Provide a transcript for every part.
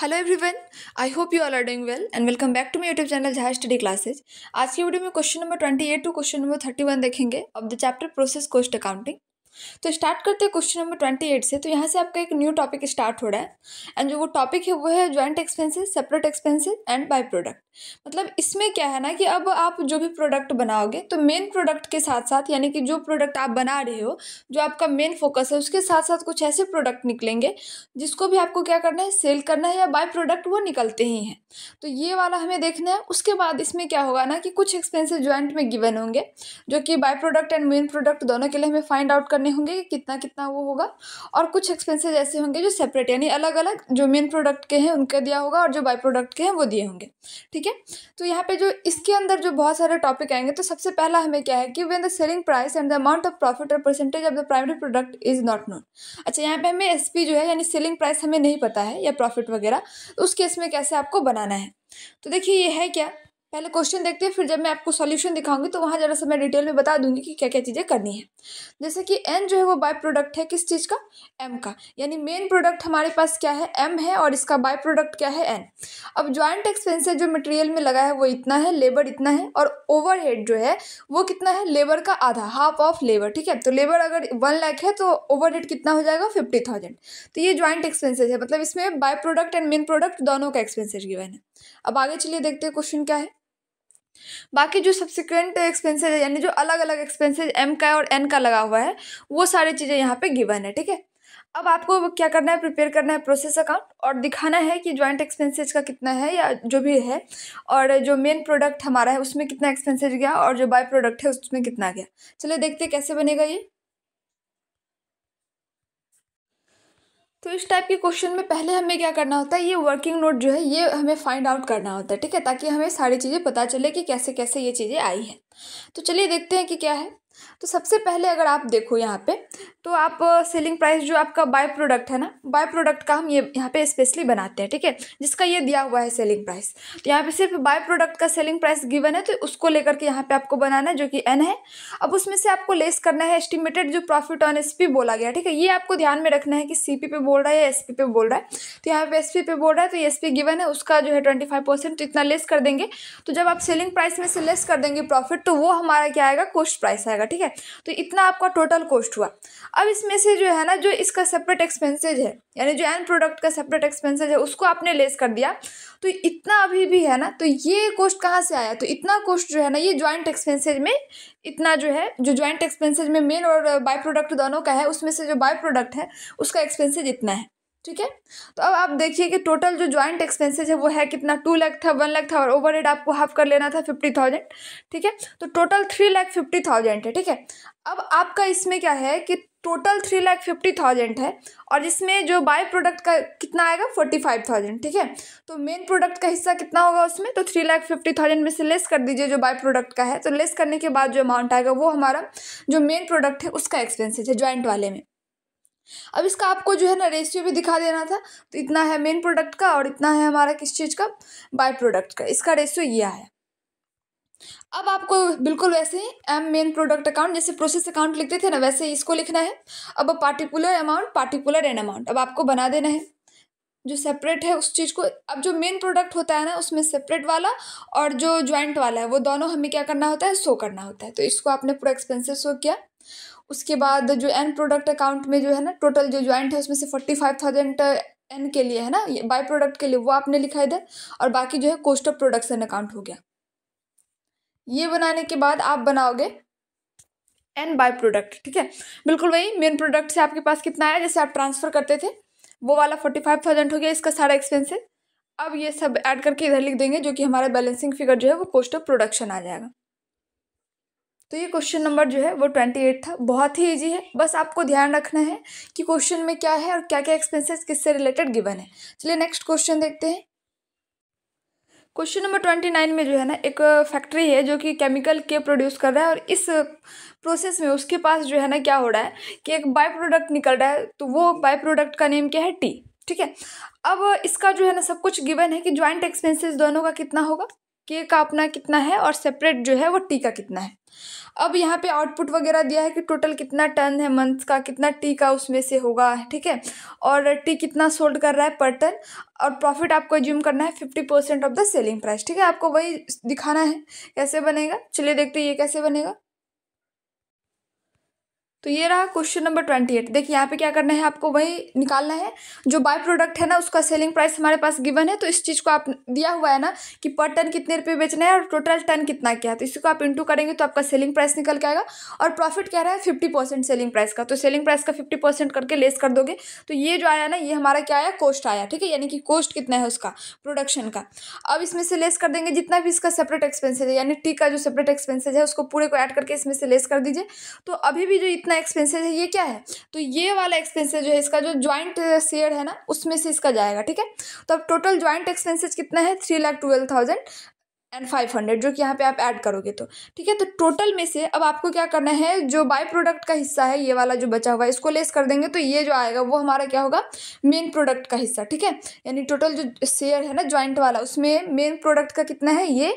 hello everyone I hope you all are doing well and welcome back to my YouTube channel जहाँ study classes आज की video में question number twenty eight to question number thirty one देखेंगे of the chapter process cost accounting तो start करते हैं question number twenty eight से तो यहाँ से आपका एक न्यू टॉपिक स्टार्ट हो रहा है एंड जो वो टॉपिक है वो है joint expenses separate expenses and by product मतलब इसमें क्या है ना कि अब आप जो भी प्रोडक्ट बनाओगे तो मेन प्रोडक्ट के साथ साथ यानी कि जो प्रोडक्ट आप बना रहे हो जो आपका मेन फोकस है उसके साथ साथ कुछ ऐसे प्रोडक्ट निकलेंगे जिसको भी आपको क्या करना है सेल करना है या बाय प्रोडक्ट वो निकलते ही हैं तो ये वाला हमें देखना है उसके बाद इसमें क्या होगा ना कि कुछ एक्सपेंसिव ज्वाइंट में गिवन होंगे जो कि by product and main product दोनों के लिए हमें फाइंड आउट करने होंगे कि कितना कितना वो होगा और कुछ एक्सपेंसिज ऐसे होंगे जो सेपरेट यानी अलग अलग जो मेन प्रोडक्ट के हैं उनके दिया होगा और जो बाई प्रोडक्ट के हैं वो दिए होंगे ठीक ठीक है तो यहाँ पे जो इसके अंदर जो बहुत सारे टॉपिक आएंगे तो सबसे पहला हमें क्या है कि when the selling price and the amount of profit और percentage of the primary product is not known अच्छा यहाँ पे हमें एस जो है यानी सेलिंग प्राइस हमें नहीं पता है या प्रॉफिट वगैरह तो उस केस में कैसे आपको बनाना है तो देखिए ये है क्या पहले क्वेश्चन देखते हैं फिर जब मैं आपको सॉल्यूशन दिखाऊंगी तो वहाँ ज़रा सा मैं डिटेल में बता दूंगी कि क्या क्या चीज़ें करनी है जैसे कि एन जो है वो बाय प्रोडक्ट है किस चीज़ का एम का यानी मेन प्रोडक्ट हमारे पास क्या है एम है और इसका बाय प्रोडक्ट क्या है एन अब ज्वाइंट एक्सपेंसिव जो मटेरियल में लगा है वो इतना है लेबर इतना है और ओवर जो है वो कितना है लेबर का आधा हाफ ऑफ लेबर ठीक है तो लेबर अगर वन लैक है तो ओवर कितना हो जाएगा फिफ्टी थाउजेंड तो ये ज्वाइंट एक्सपेंसेस है मतलब इसमें by product and main product दोनों का एक्सपेंसेस गिवन है अब आगे चलिए देखते हैं क्वेश्चन क्या है बाकी जो सब्सिक्वेंट एक्सपेंसेज है यानी जो अलग अलग एक्सपेंसेज एम का और एन का लगा हुआ है वो सारी चीज़ें यहाँ पे गिवन है ठीक है अब आपको क्या करना है प्रिपेयर करना है प्रोसेस अकाउंट और दिखाना है कि ज्वाइंट एक्सपेंसेज का कितना है या जो भी है और जो मेन प्रोडक्ट हमारा है उसमें कितना एक्सपेंसेज गया और जो बाय प्रोडक्ट है उसमें कितना गया चलिए देखते कैसे बनेगा ये तो इस टाइप के क्वेश्चन में पहले हमें क्या करना होता है ये वर्किंग नोट जो है ये हमें फाइंड आउट करना होता है ठीक है ताकि हमें सारी चीज़ें पता चले कि कैसे कैसे ये चीज़ें आई हैं तो चलिए देखते हैं कि क्या है तो सबसे पहले अगर आप देखो यहाँ पे तो आप सेलिंग प्राइस जो आपका बाय प्रोडक्ट है ना बाय प्रोडक्ट का हम ये यहाँ पे स्पेशली बनाते हैं ठीक है जिसका ये दिया हुआ है सेलिंग प्राइस तो यहाँ पे सिर्फ बाय प्रोडक्ट का सेलिंग प्राइस गिवन है तो उसको लेकर के यहाँ पे आपको बनाना है जो कि एन है अब उसमें से आपको लेस करना है एस्टिमेटेड जो प्रॉफिट ऑन एस बोला गया ठीक है ये आपको ध्यान में रखना है कि सी पे बोल रहा है या एस पे बोल रहा है तो यहाँ पे एस पे बोल रहा है तो एस एस गिवन है उसका जो है ट्वेंटी तो इतना लेस कर देंगे तो जब आप सेलिंग प्राइस में से लेस कर देंगे प्रॉफिट तो वो हमारा क्या आएगा कोस्ट प्राइस आएगा जाएगा ठीक है तो इतना आपका टोटल कॉस्ट हुआ अब इसमें से जो है ना जो इसका सेपरेट एक्सपेंसेज है यानी जो एन प्रोडक्ट का सेपरेट एक्सपेंसेज है उसको आपने लेस कर दिया तो इतना अभी भी है ना तो ये कॉस्ट कहाँ से आया तो इतना कॉस्ट जो है ना ये ज्वाइंट एक्सपेंसेज में इतना जो है जो ज्वाइंट एक्सपेंसेज में मेन और बाय प्रोडक्ट दोनों का है उसमें से जो बाय प्रोडक्ट है उसका एक्सपेंसेज इतना है ठीक है तो अब आप देखिए कि टोटल जो ज्वाइंट एक्सपेंसेस है वो है कितना टू लाख था वन लाख था और ओवर आपको हाफ कर लेना था फिफ्टी थाउजेंड ठीक है तो total three lakh fifty thousand है ठीक है अब आपका इसमें क्या है कि total three lakh fifty thousand है और इसमें जो बाय प्रोडक्ट का कितना आएगा फोर्टी फाइव थाउजेंड ठीक है तो मेन प्रोडक्ट का हिस्सा कितना होगा उसमें तो थ्री लाख फिफ्टी थाउजेंड में से लेस कर दीजिए जो बाय प्रोडक्ट का है तो लेस करने के बाद जो अमाउंट आएगा वो हमारा जो मेन प्रोडक्ट है उसका एक्सपेंसिज है ज्वाइंट वाले में अब इसका आपको जो है ना रेशियो भी दिखा देना था तो इतना है मेन प्रोडक्ट का और इतना है हमारा किस चीज़ का बाय प्रोडक्ट का इसका रेशियो यह है अब आपको बिल्कुल वैसे ही एम मेन प्रोडक्ट अकाउंट जैसे प्रोसेस अकाउंट लिखते थे ना वैसे ही इसको लिखना है अब particular amount particular and amount अब आपको बना देना है जो सेपरेट है उस चीज़ को अब जो मेन प्रोडक्ट होता है ना उसमें सेपरेट वाला और जो ज्वाइंट वाला है वो दोनों हमें क्या करना होता है शो करना होता है तो इसको आपने पूरा एक्सपेंसिव शो किया उसके बाद जो एन प्रोडक्ट अकाउंट में जो है ना टोटल जो ज्वाइंट है उसमें से फोर्टी फाइव थाउजेंड एन के लिए है ना बाय प्रोडक्ट के लिए वो आपने लिखा इधर और बाकी जो है कोस्ट ऑफ प्रोडक्शन अकाउंट हो गया ये बनाने के बाद आप बनाओगे एन बाय प्रोडक्ट ठीक है बिल्कुल वही मेन प्रोडक्ट से आपके पास कितना आया जैसे आप ट्रांसफ़र करते थे वो वाला फोर्टी फाइव थाउजेंड हो गया इसका सारा एक्सपेंसेस अब ये सब ऐड करके इधर लिख देंगे जो कि हमारा बैलेंसिंग फिगर जो है वो कोस्ट ऑफ प्रोडक्शन आ जाएगा तो ये क्वेश्चन नंबर जो है वो ट्वेंटी एट था बहुत ही ईजी है बस आपको ध्यान रखना है कि क्वेश्चन में क्या है और क्या क्या एक्सपेंसेस किससे रिलेटेड गिवन है चलिए नेक्स्ट क्वेश्चन देखते हैं क्वेश्चन नंबर ट्वेंटी नाइन में जो है ना एक फैक्ट्री है जो कि केमिकल के प्रोड्यूस कर रहा है और इस प्रोसेस में उसके पास जो है ना क्या हो रहा है कि एक बाय प्रोडक्ट निकल रहा है तो वो बाय प्रोडक्ट का नेम क्या है टी ठीक है अब इसका जो है ना सब कुछ गिवन है कि ज्वाइंट एक्सपेंसेस दोनों का कितना होगा के का अपना कितना है और सेपरेट जो है वो टी का कितना है अब यहाँ पे आउटपुट वगैरह दिया है कि टोटल कितना टन है मंथ का कितना टी का उसमें से होगा ठीक है और टी कितना सोल्ड कर रहा है पर टन और प्रॉफिट आपको एज्यूम करना है fifty percent of the selling price ठीक है आपको वही दिखाना है कैसे बनेगा चलिए देखते हैं ये कैसे बनेगा तो ये रहा क्वेश्चन नंबर ट्वेंटी एट देखिए यहाँ पे क्या करना है आपको वही निकालना है जो बाय प्रोडक्ट है ना उसका सेलिंग प्राइस हमारे पास गिवन है तो इस चीज़ को आप दिया हुआ है ना कि पर टन कितने रुपये बेचना है और टोटल टन कितना क्या है तो इसी को आप इंटू करेंगे तो आपका सेलिंग प्राइस निकल के आएगा और प्रॉफिट क्या रहा है फिफ्टी परसेंट सेलिंग प्राइस का तो सेलिंग प्राइस का फिफ्टी परसेंट करके लेस कर दोगे तो ये जो आया ना ये हमारा क्या आया कॉस्ट आया ठीक है यानी कि कॉस्ट कितना है उसका प्रोडक्शन का अब इसमें से लेस कर देंगे जितना भी इसका सेपरेट एक्सपेंसेज है यानी टी का जो सेपरेट एक्सपेंसेज है उसको पूरे को ऐड करके इसमें से लेस कर दीजिए तो अभी भी जो इतना कितना एक्सपेंसिव है ये क्या है तो ये वाला एक्सपेंसिव जो है इसका जो ज्वाइंट शेयर है ना उसमें से इसका जाएगा ठीक है तो अब टोटल ज्वाइंट एक्सपेंसिज कितना है three lakh twelve thousand and five hundred जो कि यहाँ पे आप ऐड करोगे तो ठीक है तो टोटल में से अब आपको क्या करना है जो बाय प्रोडक्ट का हिस्सा है ये वाला जो बचा हुआ है इसको लेस कर देंगे तो ये जो आएगा वो हमारा क्या होगा मेन प्रोडक्ट का हिस्सा ठीक है यानी टोटल जो शेयर है ना ज्वाइंट वाला उसमें मेन प्रोडक्ट का कितना है ये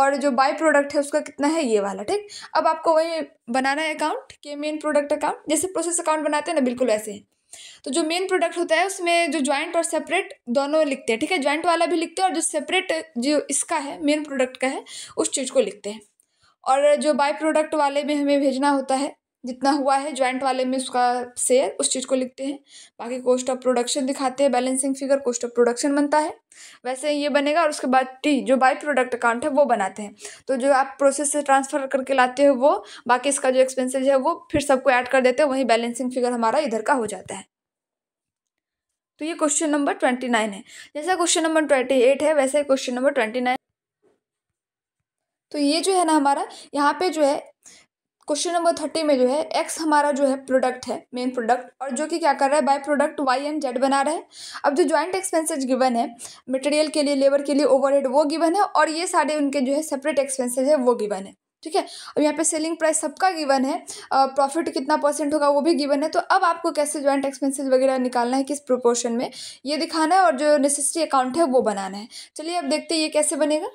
और जो बाय प्रोडक्ट है उसका कितना है ये वाला ठीक अब आपको वही बनाना है अकाउंट के मेन प्रोडक्ट अकाउंट जैसे प्रोसेस अकाउंट बनाते हैं ना बिल्कुल ऐसे तो जो मेन प्रोडक्ट होता है उसमें जो ज्वाइंट और सेपरेट दोनों लिखते हैं ठीक है ज्वाइंट वाला भी लिखते हैं और जो सेपरेट जो इसका है मेन प्रोडक्ट का है उस चीज़ को लिखते हैं और जो बाय प्रोडक्ट वाले में हमें भेजना होता है जितना हुआ है ज्वाइंट वाले में उसका शेयर उस चीज़ को लिखते हैं बाकी कोस्ट ऑफ प्रोडक्शन दिखाते हैं balancing figure cost of production बनता है वैसे ये बनेगा और उसके बाद टी जो बाई प्रोडक्ट अकाउंट है वो बनाते हैं तो जो आप प्रोसेस से ट्रांसफ़र करके लाते हो वो बाकी इसका जो एक्सपेंसिज है वो फिर सबको ऐड कर देते हैं वहीं बैलेंसिंग फिगर हमारा इधर का हो जाता है तो ये क्वेश्चन नंबर ट्वेंटी नाइन है जैसा क्वेश्चन नंबर ट्वेंटी एट है वैसे क्वेश्चन नंबर ट्वेंटी नाइन तो ये जो है ना हमारा यहाँ पे जो है क्वेश्चन नंबर थर्टी में जो है एक्स हमारा जो है प्रोडक्ट है मेन प्रोडक्ट और जो कि क्या कर रहा है by product Y and Z बना रहा है अब जो ज्वाइंट एक्सपेंसेज गिवन है मटेरियल के लिए लेबर के लिए ओवरहेड वो गिवन है और ये सारे उनके जो है सेपरेट एक्सपेंसेज है वो गिवन है ठीक है अब यहाँ पे सेलिंग प्राइस सबका गिवन है प्रॉफिट कितना परसेंट होगा वो भी गिवन है तो अब आपको कैसे ज्वाइंट एक्सपेंसेज वगैरह निकालना है किस प्रोपोर्शन में ये दिखाना है और जो नेसेसरी अकाउंट है वो बनाना है चलिए अब देखते हैं ये कैसे बनेगा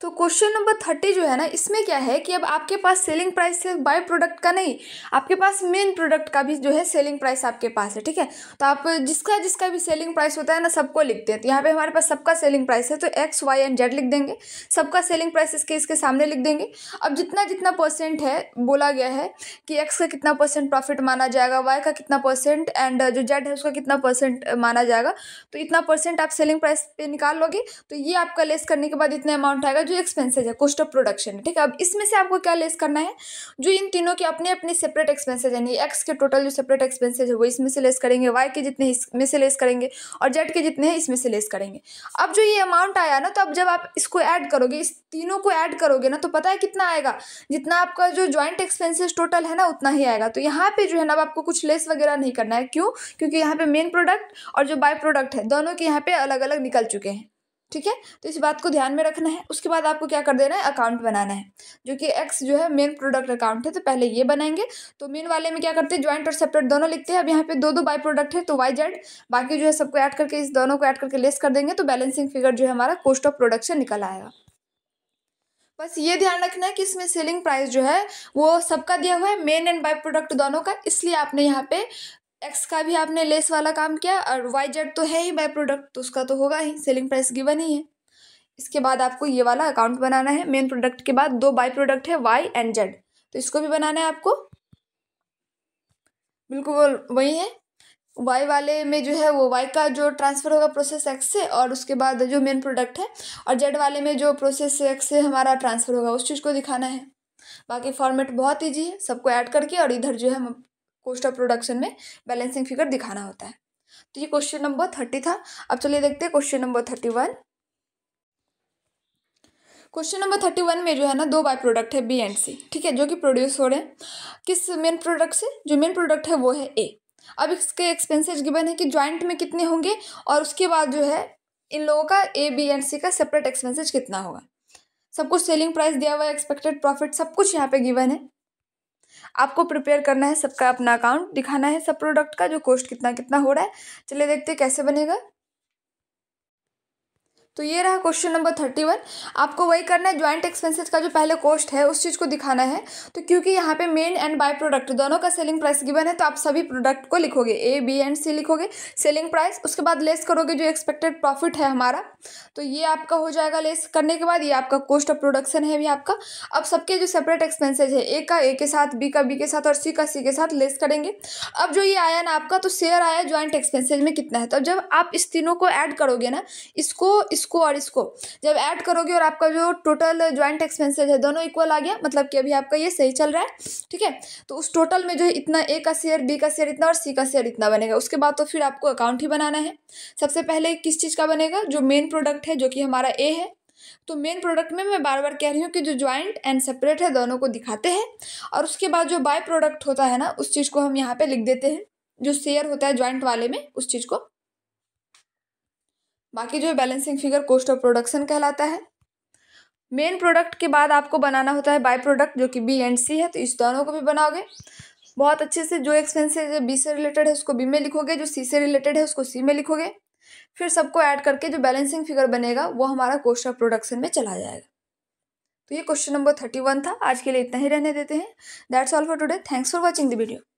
तो क्वेश्चन नंबर थर्टी जो है ना इसमें क्या है कि अब आपके पास सेलिंग प्राइस सिर्फ बाय प्रोडक्ट का नहीं आपके पास मेन प्रोडक्ट का भी जो है सेलिंग प्राइस आपके पास है ठीक है तो आप जिसका जिसका भी सेलिंग प्राइस होता है ना सबको लिखते हैं तो यहाँ पे हमारे पास सबका सेलिंग प्राइस है तो एक्स वाई एंड जेड लिख देंगे सबका सेलिंग प्राइस इसके इसके सामने लिख देंगे अब जितना जितना परसेंट है बोला गया है कि एक्स का कितना परसेंट प्रॉफिट माना जाएगा वाई का कितना परसेंट एंड जो जेड है उसका कितना परसेंट माना जाएगा तो इतना परसेंट आप सेलिंग प्राइस पर निकाल लोगे तो ये आपका लेस करने के बाद इतना अमाउंट आएगा जो एक्सपेंसेज है कॉस्ट ऑफ प्रोडक्शन है ठीक है अब इसमें से आपको क्या लेस करना है जो इन तीनों के अपने अपने सेपरेट एक्सपेंसेज यानी एक्स के टोटल जो सेपरेट एक्सपेंसेज है वो इसमें से लेस करेंगे वाई के जितने इसमें से लेस करेंगे और जेड के जितने हैं इसमें से लेस करेंगे अब जो ये अमाउंट आया ना तो अब जब आप इसको ऐड करोगे इस तीनों को ऐड करोगे ना तो पता है कितना आएगा जितना आपका जो ज्वाइंट एक्सपेंसेज टोटल है ना उतना ही आएगा तो यहाँ पर जो है ना अब आपको कुछ लेस वगैरह नहीं करना है क्यों क्योंकि यहाँ पे मेन प्रोडक्ट और जो बाय प्रोडक्ट है दोनों के यहाँ पे अलग अलग निकल चुके हैं ठीक है तो इस बात को ध्यान में रखना है उसके बाद आपको क्या कर देना है अकाउंट बनाना है जो कि एक्स जो है मेन प्रोडक्ट अकाउंट है तो पहले ये बनाएंगे तो मेन वाले में क्या करते हैं ज्वाइंट और सेपरेट दोनों लिखते हैं अब यहाँ पे दो दो बाई प्रोडक्ट है तो वाई जेड बाकी जो है सबको ऐड करके इस दोनों को ऐड करके लेस कर देंगे तो बैलेंसिंग फिगर जो है हमारा कोस्ट ऑफ प्रोडक्शन निकल आएगा बस ये ध्यान रखना है कि इसमें सेलिंग प्राइस जो है वो सबका दिया हुआ है मेन एंड बाय प्रोडक्ट दोनों का इसलिए आपने यहाँ पे एक्स का भी आपने लेस वाला काम किया और वाई जेड तो है ही बाय प्रोडक्ट तो उसका तो होगा ही सेलिंग प्राइस गिवन ही है इसके बाद आपको ये वाला अकाउंट बनाना है मेन प्रोडक्ट के बाद दो बाई प्रोडक्ट है वाई एंड जेड तो इसको भी बनाना है आपको बिल्कुल वही है वाई वाले में जो है वो वाई का जो ट्रांसफ़र होगा प्रोसेस एक्स से और उसके बाद जो मेन प्रोडक्ट है और जेड वाले में जो प्रोसेस एक्स से हमारा ट्रांसफ़र होगा उस चीज़ को दिखाना है बाकी फॉर्मेट बहुत ईजी है सबको ऐड करके और इधर जो है हम कोस्ट ऑफ प्रोडक्शन में बैलेंसिंग फिगर दिखाना होता है तो ये क्वेश्चन नंबर थर्टी था अब चलिए देखते हैं question number thirty one question number thirty one में जो है ना दो बाय प्रोडक्ट है बी एंड सी ठीक है जो कि प्रोड्यूस हो रहे हैं किस मेन प्रोडक्ट से जो मेन प्रोडक्ट है वो है ए अब इसके एक्सपेंसेस गिवन है कि ज्वाइंट में कितने होंगे और उसके बाद जो है इन लोगों का ए बी एंड सी का सेपरेट एक्सपेंसेस कितना होगा सब कुछ सेलिंग प्राइस दिया हुआ है एक्सपेक्टेड प्रॉफिट सब कुछ यहाँ पे गिवन है आपको प्रिपेयर करना है सबका अपना अकाउंट दिखाना है सब प्रोडक्ट का जो कॉस्ट कितना कितना हो रहा है चलिए देखते हैं कैसे बनेगा तो ये रहा क्वेश्चन नंबर थर्टी वन आपको वही करना है ज्वाइंट एक्सपेंसेस का जो पहले कॉस्ट है उस चीज़ को दिखाना है तो क्योंकि यहाँ पे मेन एंड बाय प्रोडक्ट दोनों का सेलिंग प्राइस गिवन है तो आप सभी प्रोडक्ट को लिखोगे ए बी एंड सी लिखोगे सेलिंग प्राइस उसके बाद लेस करोगे जो एक्सपेक्टेड प्रॉफिट है हमारा तो ये आपका हो जाएगा लेस करने के बाद ये आपका कॉस्ट ऑफ प्रोडक्शन है भी आपका अब सबके जो सेपरेट एक्सपेंसेज है ए का ए के साथ बी का बी के साथ और सी का सी के साथ लेस करेंगे अब जो ये आया ना आपका तो शेयर आया ज्वाइंट एक्सपेंसेज में कितना है तो जब आप इस तीनों को ऐड करोगे ना इसको इसको इसको और इसको जब ऐड करोगे और आपका जो टोटल ज्वाइंट एक्सपेंसेज है दोनों इक्वल आ गया मतलब कि अभी आपका ये सही चल रहा है ठीक है तो उस टोटल में जो है इतना ए का शेयर बी का शेयर इतना और सी का शेयर इतना बनेगा उसके बाद तो फिर आपको अकाउंट ही बनाना है सबसे पहले किस चीज़ का बनेगा जो मेन प्रोडक्ट है जो कि हमारा ए है तो मेन प्रोडक्ट में मैं बार बार कह रही हूँ कि जो ज्वाइंट एंड सेपरेट है दोनों को दिखाते हैं और उसके बाद जो बाय प्रोडक्ट होता है ना उस चीज़ को हम यहाँ पर लिख देते हैं जो शेयर होता है ज्वाइंट वाले में उस चीज़ को बाकी जो balancing figure cost of production कहलाता है मेन प्रोडक्ट के बाद आपको बनाना होता है बाय प्रोडक्ट जो कि बी एंड सी है तो इस दोनों को भी बनाओगे बहुत अच्छे से जो एक्सपेंसेस है बी से रिलेटेड है उसको बी में लिखोगे जो सी से रिलेटेड है उसको सी में लिखोगे फिर सबको ऐड करके जो बैलेंसिंग फिगर बनेगा वो हमारा कोस्ट ऑफ प्रोडक्शन में चला जाएगा तो ये क्वेश्चन नंबर थर्टी वन था आज के लिए इतना ही रहने देते हैं that's all for today thanks for watching the video